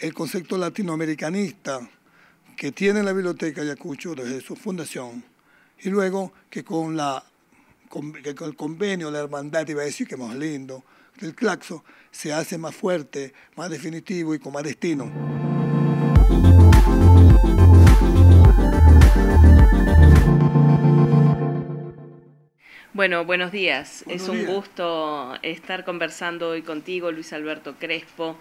el concepto latinoamericanista que tiene la Biblioteca Ayacucho desde su fundación y luego que con, el convenio, la hermandad, iba a decir que más lindo, el claxo se hace más fuerte, más definitivo y con más destino. Bueno, buenos días. es un gusto estar conversando hoy contigo, Luis Alberto Crespo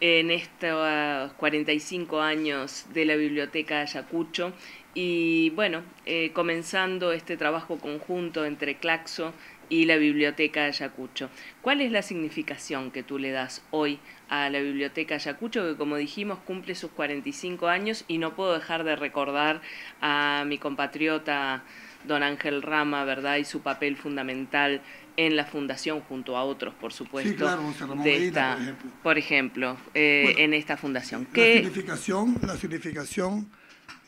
en estos 45 años de la Biblioteca Ayacucho y bueno, eh, comenzando este trabajo conjunto entre Claxo y la Biblioteca Ayacucho. ¿Cuál es la significación que tú le das hoy a la Biblioteca Ayacucho, que como dijimos cumple sus 45 años y no puedo dejar de recordar a mi compatriota? don Ángel Rama, ¿verdad? Y su papel fundamental en la fundación junto a otros, por supuesto, sí, claro, de esta, por ejemplo, eh, en esta fundación. La significación, la significación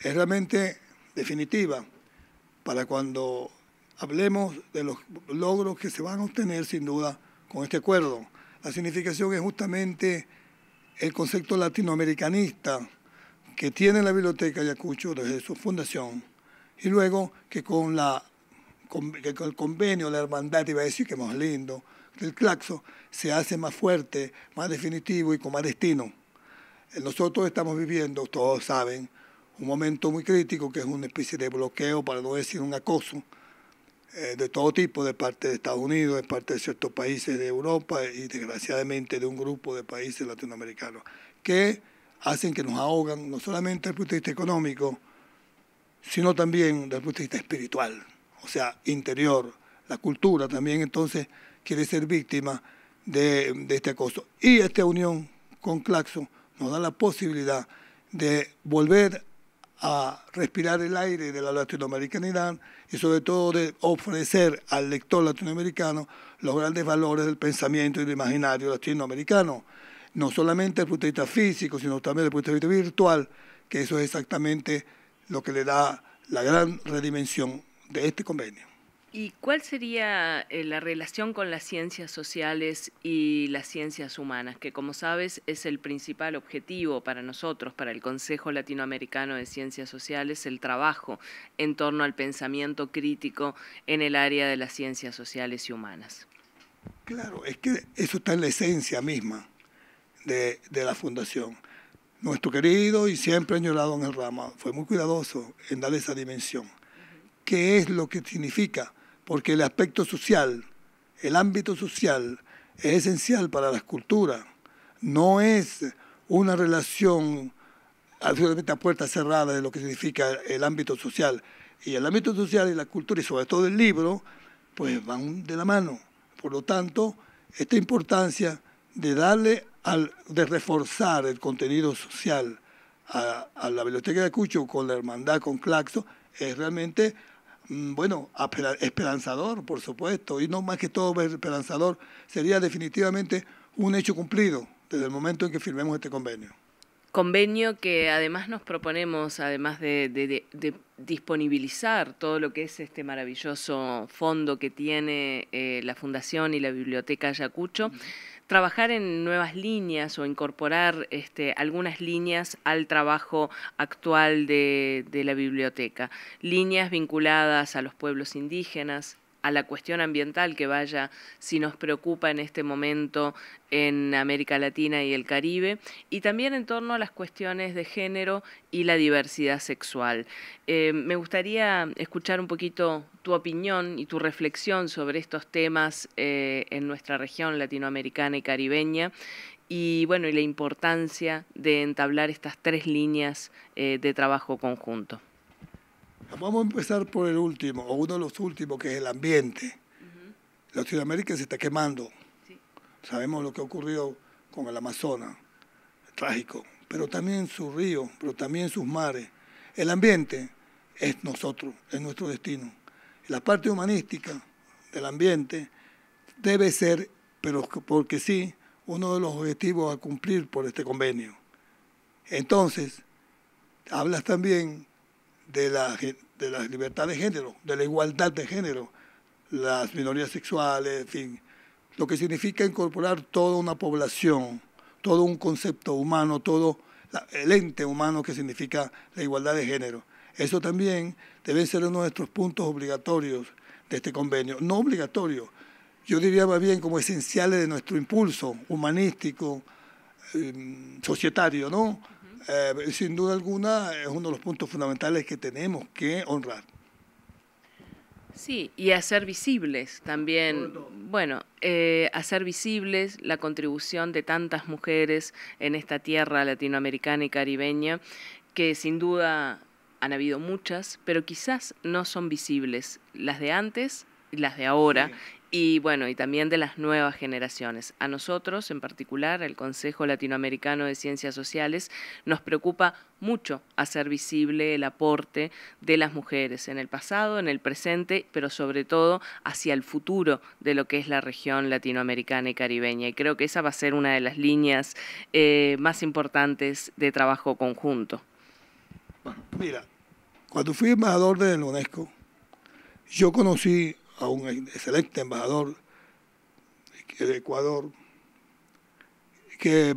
es realmente definitiva para cuando hablemos de los logros que se van a obtener, sin duda, con este acuerdo. La significación es justamente el concepto latinoamericanista que tiene la Biblioteca Ayacucho desde su fundación y luego que con, la, que con el convenio, la hermandad, iba a decir que más lindo, el claxo se hace más fuerte, más definitivo y con más destino. Eh, nosotros estamos viviendo, todos saben, un momento muy crítico que es una especie de bloqueo, para no decir un acoso, eh, de todo tipo, de parte de Estados Unidos, de parte de ciertos países de Europa y desgraciadamente de un grupo de países latinoamericanos, que hacen que nos ahogan no solamente desde el punto de vista económico, sino también desde el punto de vista espiritual, o sea, interior, la cultura también entonces quiere ser víctima de, este acoso. Y esta unión con Claxo nos da la posibilidad de volver a respirar el aire de la latinoamericanidad y sobre todo de ofrecer al lector latinoamericano los grandes valores del pensamiento y del imaginario latinoamericano, no solamente desde el punto de vista físico, sino también desde el punto de vista virtual, que eso es exactamente lo que le da la gran redimensión de este convenio. ¿Y cuál sería eh, la relación con las ciencias sociales y las ciencias humanas, que como sabes es el principal objetivo para nosotros, para el Consejo Latinoamericano de Ciencias Sociales, el trabajo en torno al pensamiento crítico en el área de las ciencias sociales y humanas? Claro, es que eso está en la esencia misma de, de la fundación nuestro querido y siempre añorado el Rama fue muy cuidadoso en darle esa dimensión. ¿Qué es lo que significa? Porque el aspecto social, el ámbito social, es esencial para la escultura. No es una relación absolutamente a puerta cerrada de lo que significa el ámbito social. Y el ámbito social y la cultura, y sobre todo el libro, pues van de la mano. Por lo tanto, esta importancia de darle de reforzar el contenido social a, la biblioteca de Cucho con la hermandad, con Claxo, es realmente, mm, bueno, esperanzador, por supuesto, y no más que todo esperanzador, sería definitivamente un hecho cumplido desde el momento en que firmemos este convenio. Convenio que además nos proponemos, además de, disponibilizar todo lo que es este maravilloso fondo que tiene eh, la Fundación y la Biblioteca Ayacucho, trabajar en nuevas líneas o incorporar este, algunas líneas al trabajo actual de, de la biblioteca, líneas vinculadas a los pueblos indígenas, a la cuestión ambiental que vaya si nos preocupa en este momento en América Latina y el Caribe, y también en torno a las cuestiones de género y la diversidad sexual. Eh, me gustaría escuchar un poquito tu opinión y tu reflexión sobre estos temas eh, en nuestra región latinoamericana y caribeña. Y bueno, y la importancia de entablar estas tres líneas eh, de trabajo conjunto. Vamos a empezar por el último, o uno de los últimos, que es el ambiente. La -huh. se está quemando. Sabemos lo que ocurrió con el Amazonas, trágico, pero también sus ríos, pero también sus mares. El ambiente es nosotros, es nuestro destino. La parte humanística del ambiente debe ser, pero porque sí, uno de los objetivos a cumplir por este convenio. Entonces, hablas también de la, de libertad de género, de la igualdad de género, las minorías sexuales, en fin, lo que significa incorporar toda una población, todo un concepto humano, todo el ente humano que significa la igualdad de género. Eso también debe ser uno de nuestros puntos obligatorios de este convenio. No obligatorio, yo diría más bien como esenciales de nuestro impulso humanístico, em, societario, ¿no? Eh, sin duda alguna es uno de los puntos fundamentales que tenemos que honrar. Sí, y hacer visibles también, bueno, eh, hacer visibles la contribución de tantas mujeres en esta tierra latinoamericana y caribeña, que sin duda han habido muchas, pero quizás no son visibles las de antes y las de ahora, y bueno, y también de las nuevas generaciones. A nosotros, en particular, el Consejo Latinoamericano de Ciencias Sociales, nos preocupa mucho hacer visible el aporte de las mujeres en el pasado, en el presente, pero sobre todo hacia el futuro de lo que es la región latinoamericana y caribeña. Y creo que esa va a ser una de las líneas eh, más importantes de trabajo conjunto. Bueno, mira, cuando fui embajador de la UNESCO, yo conocí a un excelente embajador de Ecuador, que,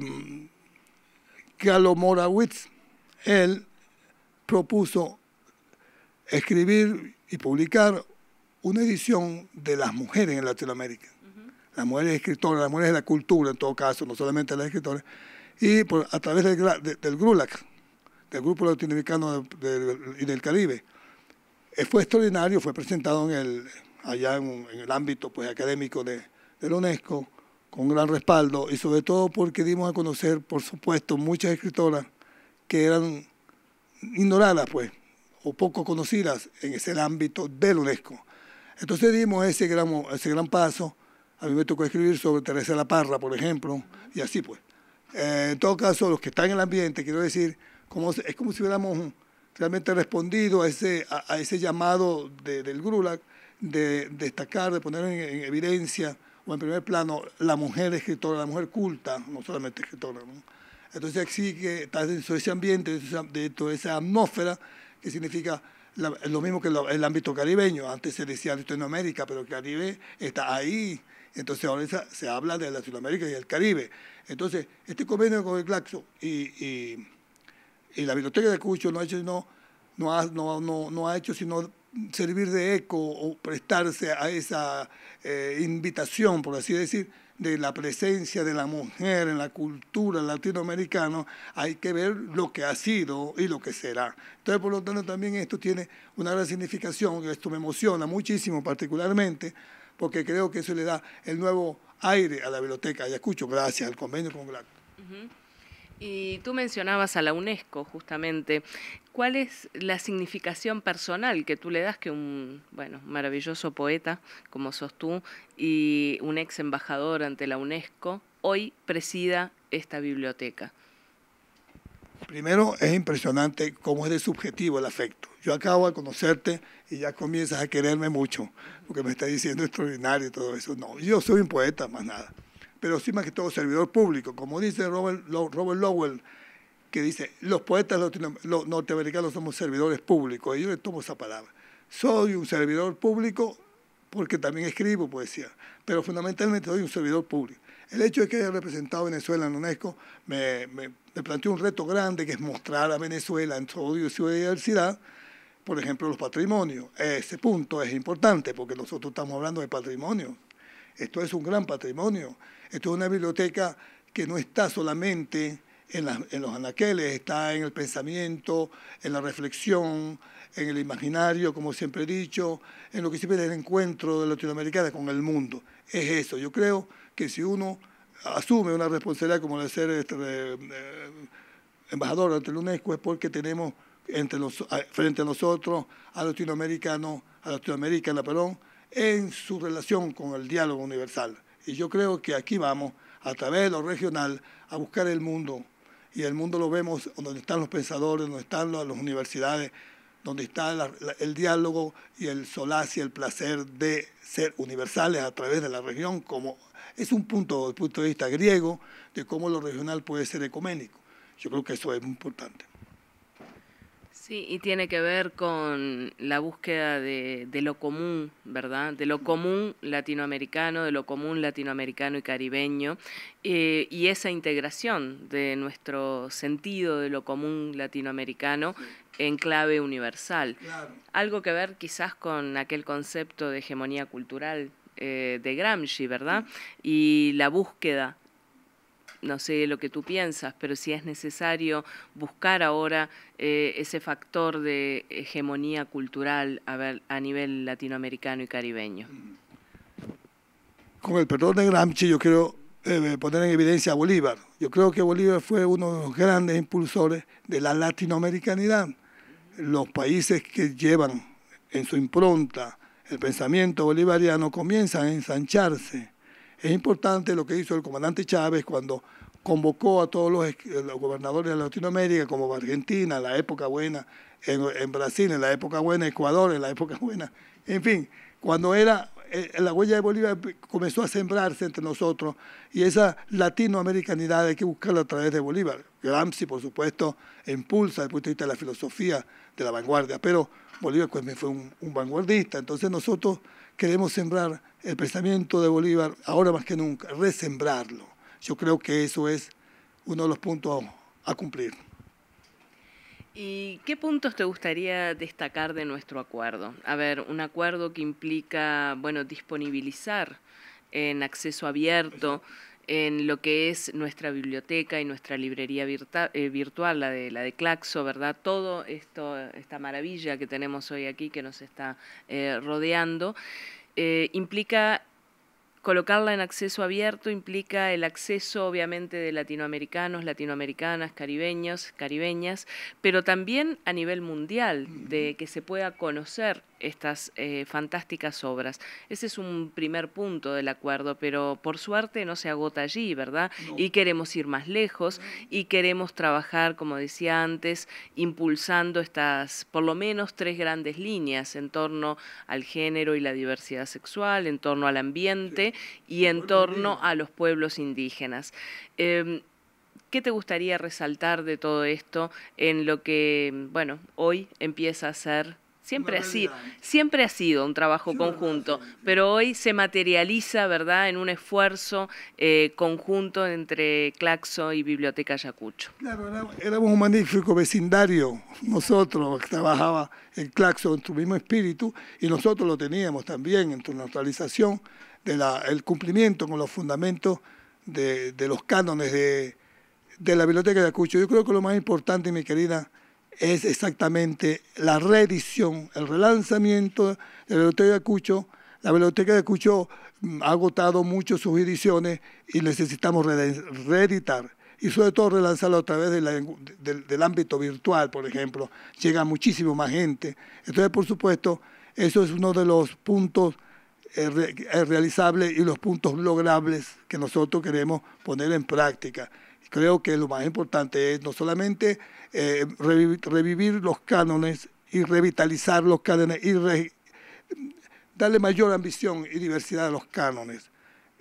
que mm, Morawitz, él propuso escribir y publicar una edición de las mujeres en Latinoamérica. Las mujeres escritoras, las mujeres de la cultura en todo caso, no solamente las escritoras. Y por, a través del, del GRULAC, del Grupo Latinoamericano y del Caribe. Fue extraordinario, fue presentado en el allá en, el ámbito pues, académico de, de, la UNESCO, con gran respaldo, y sobre todo porque dimos a conocer, por supuesto, muchas escritoras que eran ignoradas, pues, o poco conocidas en ese ámbito de la UNESCO. Entonces dimos ese gran, ese gran paso. A mí me tocó escribir sobre Teresa La Parra, por ejemplo, y así pues. Eh, en todo caso, los que están en el ambiente, quiero decir, como, es como si hubiéramos realmente respondido a ese, a, ese llamado del GRULAC de destacar, de poner en, evidencia o en primer plano la mujer escritora, la mujer culta, no solamente escritora. ¿no? Entonces sí que está dentro ese ambiente, dentro de esa atmósfera que significa lo mismo que el ámbito caribeño. Antes se decía Latinoamérica, pero Caribe está ahí. Entonces ahora se habla de Latinoamérica y el Caribe. Entonces, este convenio con el Glaxo y, y, la biblioteca de Cucho no ha hecho no no, no, no ha hecho sino servir de eco o prestarse a esa eh, invitación, por así decir, de la presencia de la mujer en la cultura latinoamericana, hay que ver lo que ha sido y lo que será. Entonces, por lo tanto, también esto tiene una gran significación, esto me emociona muchísimo particularmente, porque creo que eso le da el nuevo aire a la biblioteca Y escucho, gracias al convenio con Y tú mencionabas a la UNESCO, justamente. ¿Cuál es la significación personal que tú le das que un bueno, maravilloso poeta como sos tú y un ex embajador ante la UNESCO hoy presida esta biblioteca? Primero es impresionante cómo es de subjetivo el afecto. Yo acabo de conocerte y ya comienzas a quererme mucho, porque me está diciendo extraordinario y todo eso. No, yo soy un poeta, más nada. Pero sí, más que todo, servidor público. Como dice Robert Lowell, que dice, los poetas los norteamericanos somos servidores públicos, y yo le tomo esa palabra. Soy un servidor público porque también escribo poesía, pero fundamentalmente soy un servidor público. El hecho de que haya representado a Venezuela en UNESCO me, planteó un reto grande, que es mostrar a Venezuela en su diversidad, por ejemplo, los patrimonios. Ese punto es importante porque nosotros estamos hablando de patrimonio. Esto es un gran patrimonio. Esto es una biblioteca que no está solamente en, los anaqueles, está en el pensamiento, en la reflexión, en el imaginario, como siempre he dicho, en lo que siempre es el encuentro de latinoamericanos con el mundo. Es eso. Yo creo que si uno asume una responsabilidad como la de ser este, eh, embajador ante la UNESCO es porque tenemos entre los, frente a nosotros a latinoamericanos, a latinoamericana, perdón, en su relación con el diálogo universal. Y yo creo que aquí vamos, a través de lo regional, a buscar el mundo y el mundo lo vemos donde están los pensadores, donde están las universidades, donde está el diálogo y el solaz y el placer de ser universales a través de la región, como es un punto desde punto de vista griego de cómo lo regional puede ser ecuménico. Yo creo que eso es muy importante. Sí, y tiene que ver con la búsqueda de, lo común, ¿verdad? De lo mm. común latinoamericano, de lo común latinoamericano y caribeño, eh, y esa integración de nuestro sentido de lo común latinoamericano en clave universal. Algo que ver quizás con aquel concepto de hegemonía cultural eh, de Gramsci, ¿verdad? Y la búsqueda no sé lo que tú piensas, pero si es necesario buscar ahora eh, ese factor de hegemonía cultural a, nivel latinoamericano y caribeño. Con el perdón de Gramsci, yo quiero eh, poner en evidencia a Bolívar. Yo creo que Bolívar fue uno de los grandes impulsores de la latinoamericanidad. Los países que llevan en su impronta el pensamiento bolivariano comienzan a ensancharse es importante lo que hizo el comandante Chávez cuando convocó a todos los, eh, gobernadores de Latinoamérica, como Argentina, en la época buena, en, Brasil, en la época buena, Ecuador, en la época buena. En fin, cuando era eh, la huella de Bolívar comenzó a sembrarse entre nosotros y esa latinoamericanidad hay que buscarla a través de Bolívar. Gramsci, por supuesto, impulsa desde el punto de vista de la filosofía de la vanguardia, pero Bolívar pues, fue un vanguardista. Entonces nosotros queremos sembrar el pensamiento de Bolívar ahora más que nunca, resembrarlo. Yo creo que eso es uno de los puntos a, cumplir. ¿Y qué puntos te gustaría destacar de nuestro acuerdo? A ver, un acuerdo que implica, bueno, disponibilizar en acceso abierto en lo que es nuestra biblioteca y nuestra librería eh, virtual, la de, la de Claxo, ¿verdad? Todo esto, esta maravilla que tenemos hoy aquí que nos está eh, rodeando, eh, implica colocarla en acceso abierto, implica el acceso obviamente de latinoamericanos, latinoamericanas, caribeños, caribeñas, pero también a nivel mundial, de que se pueda conocer estas eh, fantásticas obras. Ese es un primer punto del acuerdo, pero por suerte no se agota allí, ¿verdad? Y queremos ir más lejos y queremos trabajar, como decía antes, impulsando estas por lo menos tres grandes líneas en torno al género y la diversidad sexual, en torno al ambiente y en torno a los pueblos indígenas. Em, ¿Qué te gustaría resaltar de todo esto en lo que, bueno, hoy empieza a ser Siempre ha, sido, siempre ha sido un trabajo conjunto, pero hoy se materializa, ¿verdad?, en un esfuerzo eh, conjunto entre Claxo y Biblioteca Ayacucho. Claro, éramos un magnífico vecindario, nosotros, trabajaba en Claxo en su mismo espíritu, y nosotros lo teníamos también en su naturalización, del cumplimiento con los fundamentos de, los cánones de, la Biblioteca de Ayacucho. Yo creo que lo más importante, mi querida es exactamente la reedición, el relanzamiento de la Biblioteca de Cucho. La Biblioteca de Cucho mm, ha agotado mucho sus ediciones y necesitamos reeditar. Y sobre todo relanzarlo a través del ámbito virtual, por ejemplo. Llega muchísimo más gente. Entonces, por supuesto, eso es uno de los puntos eh, eh, realizables y los puntos logrables que nosotros queremos poner en práctica creo que lo más importante es no solamente eh, revivir los cánones y revitalizar los cánones y darle mayor ambición y diversidad a los cánones.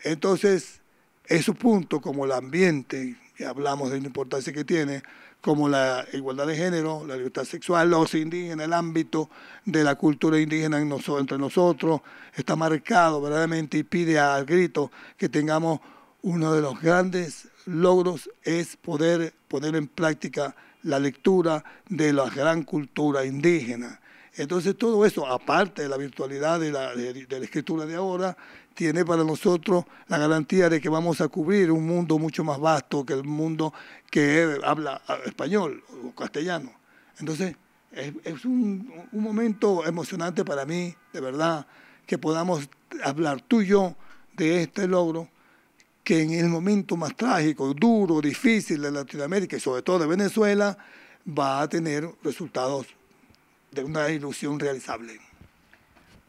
Entonces, esos puntos como el ambiente, que hablamos de la importancia que tiene, como la igualdad de género, la libertad sexual, los indígenas, el ámbito de la cultura indígena entre nosotros, está marcado verdaderamente y pide al grito que tengamos uno de los grandes logros es poder poner en práctica la lectura de la gran cultura indígena. Entonces todo eso, aparte de la virtualidad de la, escritura de ahora, tiene para nosotros la garantía de que vamos a cubrir un mundo mucho más vasto que el mundo que habla ah, español o castellano. Entonces es, es un, un momento emocionante para mí, de verdad, que podamos hablar tú y yo de este logro que en el momento más trágico, duro, difícil de Latinoamérica y sobre todo de Venezuela, va a tener resultados de una ilusión realizable.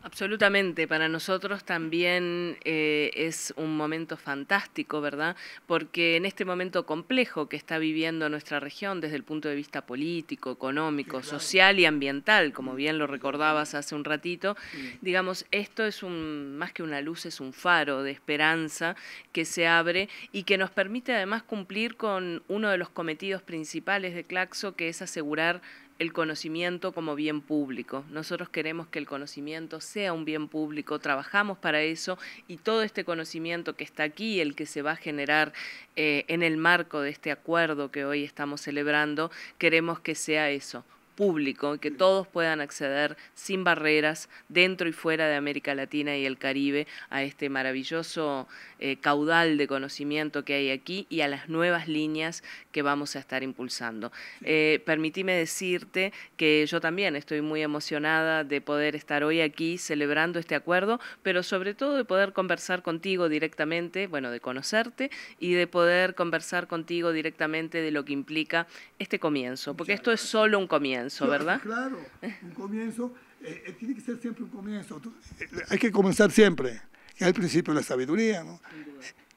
Absolutamente, para nosotros también eh, es un momento fantástico, ¿verdad? Porque en este momento complejo que está viviendo nuestra región desde el punto de vista político, económico, social y ambiental, como mm. bien lo recordabas hace un ratito, digamos, esto es un, más que una luz, es un faro de esperanza que se abre y que nos permite además cumplir con uno de los cometidos principales de Claxo, que es asegurar el conocimiento como bien público. Nosotros queremos que el conocimiento sea un bien público, trabajamos para eso y todo este conocimiento que está aquí, el que se va a generar eh, en el marco de este acuerdo que hoy estamos celebrando, queremos que sea eso, público que todos puedan acceder sin barreras dentro y fuera de América Latina y el Caribe a este maravilloso eh, caudal de conocimiento que hay aquí y a las nuevas líneas que vamos a estar impulsando. Eh, permitime decirte que yo también estoy muy emocionada de poder estar hoy aquí celebrando este acuerdo, pero sobre todo de poder conversar contigo directamente, bueno, de conocerte y de poder conversar contigo directamente de lo que implica este comienzo, porque esto es solo un comienzo. ¿verdad? Claro, un comienzo. Eh, eh, tiene que ser siempre un comienzo. Eh, hay que comenzar siempre. Es el principio de la sabiduría, ¿no?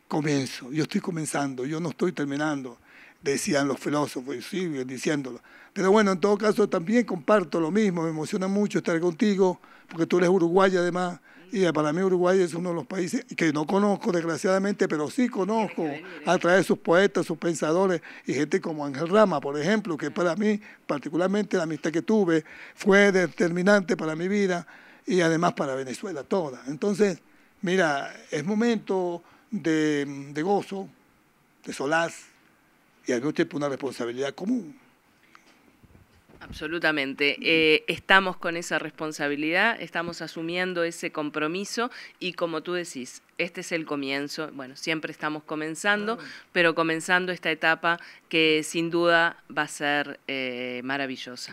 Comienzo, yo estoy comenzando, yo no estoy terminando, decían los filósofos, y siguen diciéndolo. Pero bueno, en todo caso también comparto lo mismo, me emociona mucho estar contigo, porque tú eres uruguaya además, y eh, para mí Uruguay es uno de los países que no conozco desgraciadamente, pero sí conozco a través de sus poetas, sus pensadores y gente como Ángel Rama, por ejemplo, que para mí particularmente la amistad que tuve fue determinante para mi vida y además para Venezuela toda. Entonces, mira, es momento de, gozo, de solaz y al mismo tiempo una responsabilidad común. Absolutamente. Eh, estamos con esa responsabilidad, estamos asumiendo ese compromiso y como tú decís, este es el comienzo, bueno, siempre estamos comenzando, pero comenzando esta etapa que sin duda va a ser eh, maravillosa.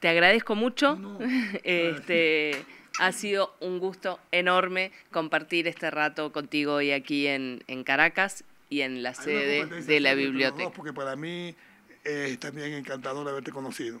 Te agradezco mucho. este, ha sido un gusto enorme compartir este rato contigo hoy aquí en, en Caracas y en la sede de la biblioteca. Porque para mí es también encantador haberte conocido.